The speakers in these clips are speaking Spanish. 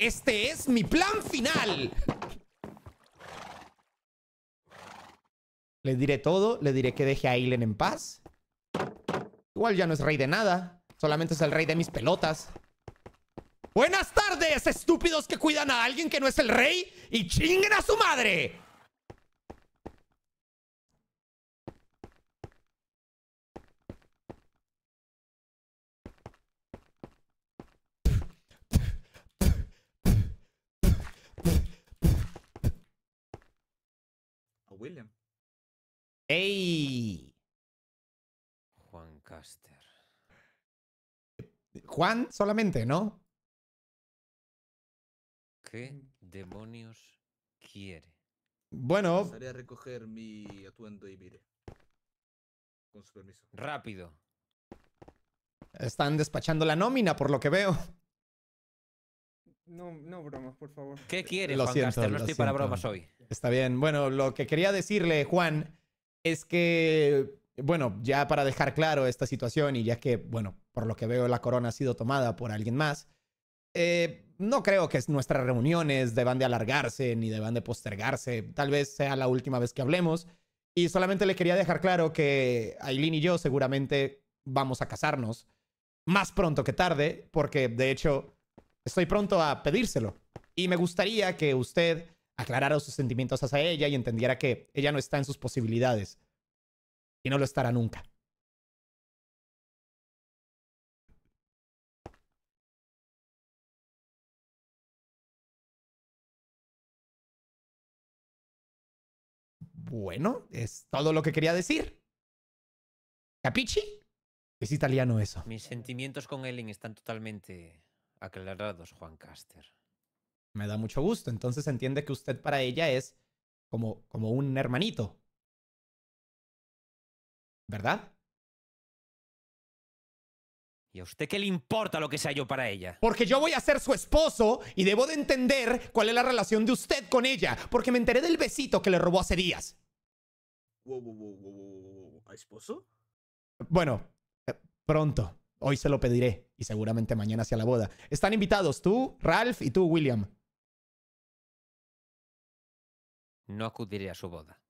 Este es mi plan final. Le diré todo, le diré que deje a Ailen en paz. Igual ya no es rey de nada, solamente es el rey de mis pelotas. Buenas tardes, estúpidos que cuidan a alguien que no es el rey y chinguen a su madre. William. ¡Ey! Juan Caster. Juan solamente, ¿no? ¿Qué demonios quiere? Bueno. a recoger mi atuendo y mire. Con su permiso. Rápido. Están despachando la nómina, por lo que veo. No, no bromas, por favor. ¿Qué quieres, lo siento, No estoy para bromas hoy. Está bien. Bueno, lo que quería decirle, Juan, es que, bueno, ya para dejar claro esta situación y ya que, bueno, por lo que veo la corona ha sido tomada por alguien más, eh, no creo que nuestras reuniones deban de alargarse ni deban de postergarse. Tal vez sea la última vez que hablemos. Y solamente le quería dejar claro que Aileen y yo seguramente vamos a casarnos más pronto que tarde, porque de hecho Estoy pronto a pedírselo. Y me gustaría que usted aclarara sus sentimientos hacia ella y entendiera que ella no está en sus posibilidades. Y no lo estará nunca. Bueno, es todo lo que quería decir. ¿Capichi? Es italiano eso. Mis sentimientos con Ellen están totalmente Aclarados, Juan Caster. Me da mucho gusto. Entonces entiende que usted para ella es como, como un hermanito. ¿Verdad? ¿Y a usted qué le importa lo que sea yo para ella? Porque yo voy a ser su esposo y debo de entender cuál es la relación de usted con ella, porque me enteré del besito que le robó hace días. ¿A esposo? Bueno, eh, pronto. Hoy se lo pediré y seguramente mañana hacia la boda. Están invitados tú, Ralph y tú, William. No acudiré a su boda.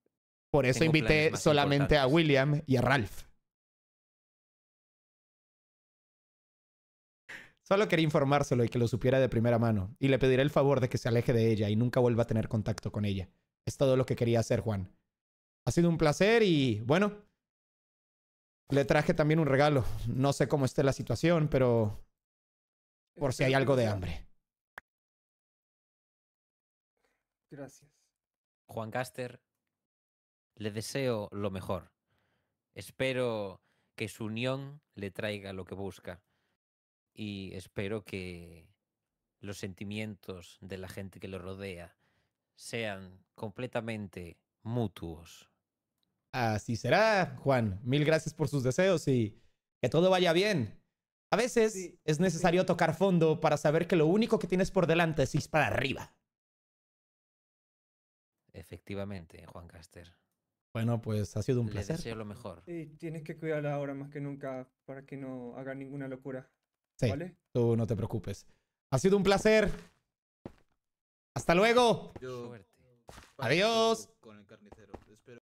Por eso invité solamente a William y a Ralph. Solo quería informárselo y que lo supiera de primera mano, y le pediré el favor de que se aleje de ella y nunca vuelva a tener contacto con ella. Es todo lo que quería hacer, Juan. Ha sido un placer y, bueno, le traje también un regalo. No sé cómo esté la situación, pero por si hay algo de hambre. Gracias. Juan Caster, le deseo lo mejor. Espero que su unión le traiga lo que busca y espero que los sentimientos de la gente que lo rodea sean completamente mutuos. Así será, Juan. Mil gracias por sus deseos y que todo vaya bien. A veces es necesario tocar fondo para saber que lo único que tienes por delante es ir para arriba. Efectivamente, Juan Caster. Bueno, pues ha sido un placer. Deseo lo mejor. Y tienes que cuidarla ahora más que nunca para que no haga ninguna locura. Sí, Tú no te preocupes. Ha sido un placer. Hasta luego. Adiós. Con el carnicero.